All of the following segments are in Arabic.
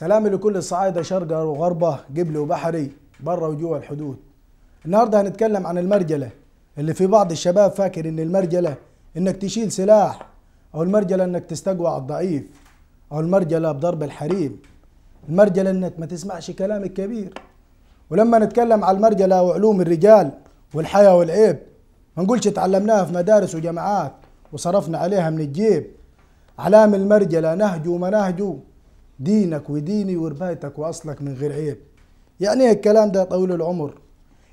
سلام لكل الصعايدة شرقا وغربة جبلي وبحري بره وجوه الحدود النهاردة هنتكلم عن المرجلة اللي في بعض الشباب فاكر ان المرجلة انك تشيل سلاح او المرجلة انك تستقوى على الضعيف او المرجلة بضرب الحريم المرجلة انك ما تسمعش كلام الكبير ولما نتكلم على المرجلة وعلوم الرجال والحياة والعيب ما نقولش اتعلمناها في مدارس وجامعات وصرفنا عليها من الجيب علام المرجلة نهج ومناهجه دينك وديني وربايتك واصلك من غير عيب يعني الكلام ده طويل العمر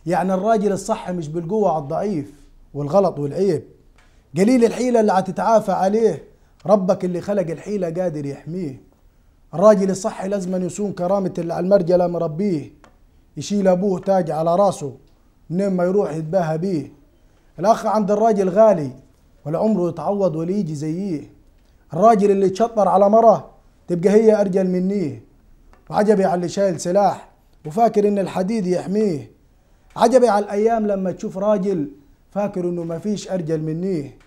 يعني الراجل الصح مش بالقوة على الضعيف والغلط والعيب قليل الحيلة اللي هتتعافى عليه ربك اللي خلق الحيلة قادر يحميه الراجل الصح لازم يصون كرامة اللي على المرجلة مربيه يشيل أبوه تاج على راسه منين ما يروح يتباهى بيه الأخ عند الراجل غالي ولا عمره يتعوض ولا يجي زيه الراجل اللي تشطر على مرة تبقى هي أرجل منيه وعجبي على اللي شايل سلاح وفاكر إن الحديد يحميه عجبي على الأيام لما تشوف راجل فاكر إنه ما فيش أرجل منيه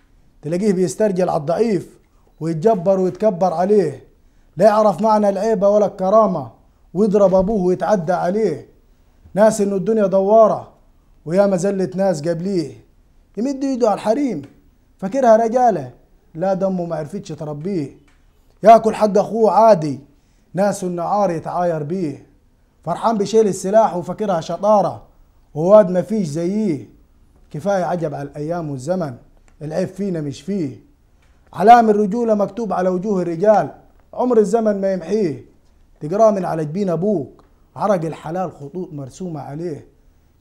تلاقيه بيسترجل على الضعيف ويتجبر ويتكبر عليه لا يعرف معنى العيبة ولا الكرامة ويضرب أبوه ويتعدى عليه ناس إنه الدنيا دوارة ويا زلت ناس قبليه يمد ايده على الحريم فاكرها رجاله لا دمه ما عرفتش تربيه ياكل حق اخوه عادي ناس النعار يتعاير بيه فرحان بشيل السلاح وفكرها شطاره وواد ما فيش زيه كفايه عجب على الايام والزمن العيب فينا مش فيه علام الرجوله مكتوب على وجوه الرجال عمر الزمن ما يمحيه تقراه من على جبين ابوك عرق الحلال خطوط مرسومه عليه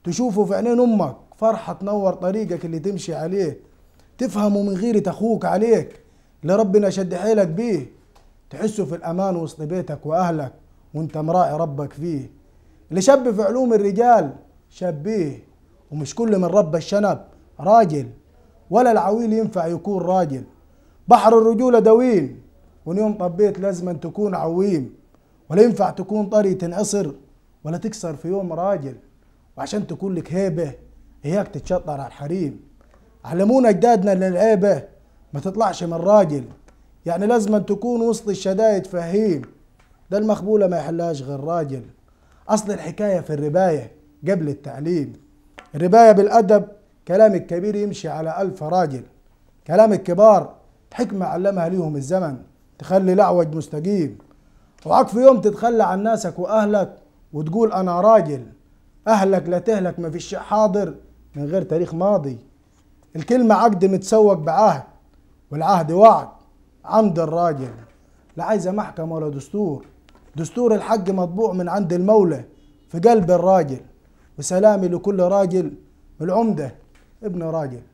تشوفه في عينين امك فرحه تنور طريقك اللي تمشي عليه تفهمه من غيرة اخوك عليك لربنا شد حيلك بيه تحسه في الأمان وسط بيتك وأهلك وانت مراعي ربك فيه اللي شب في علوم الرجال شبيه ومش كل من رب الشنب راجل ولا العويل ينفع يكون راجل بحر الرجولة دويم وان يوم طبيت لازم تكون عويم ولا ينفع تكون طري تنعصر ولا تكسر في يوم راجل وعشان تكون لك هيبة إياك تتشطر على الحريم علمونا أجدادنا للعيبة ما تطلعش من راجل يعني لازم تكون وسط الشدايد فهيم ده المخبولة ما يحلهاش غير راجل أصل الحكاية في الرباية قبل التعليم الرباية بالأدب كلام الكبير يمشي على ألف راجل كلام الكبار حكمة علمها ليهم الزمن تخلي الأعوج مستقيم وعك في يوم تتخلى عن ناسك وأهلك وتقول أنا راجل أهلك لا تهلك ما فيش حاضر من غير تاريخ ماضي الكلمة عقد متسوق بعهد والعهد وعد عند الراجل لا عايزه محكمه ولا دستور دستور الحق مطبوع من عند المولى في قلب الراجل وسلامي لكل راجل العمده ابن راجل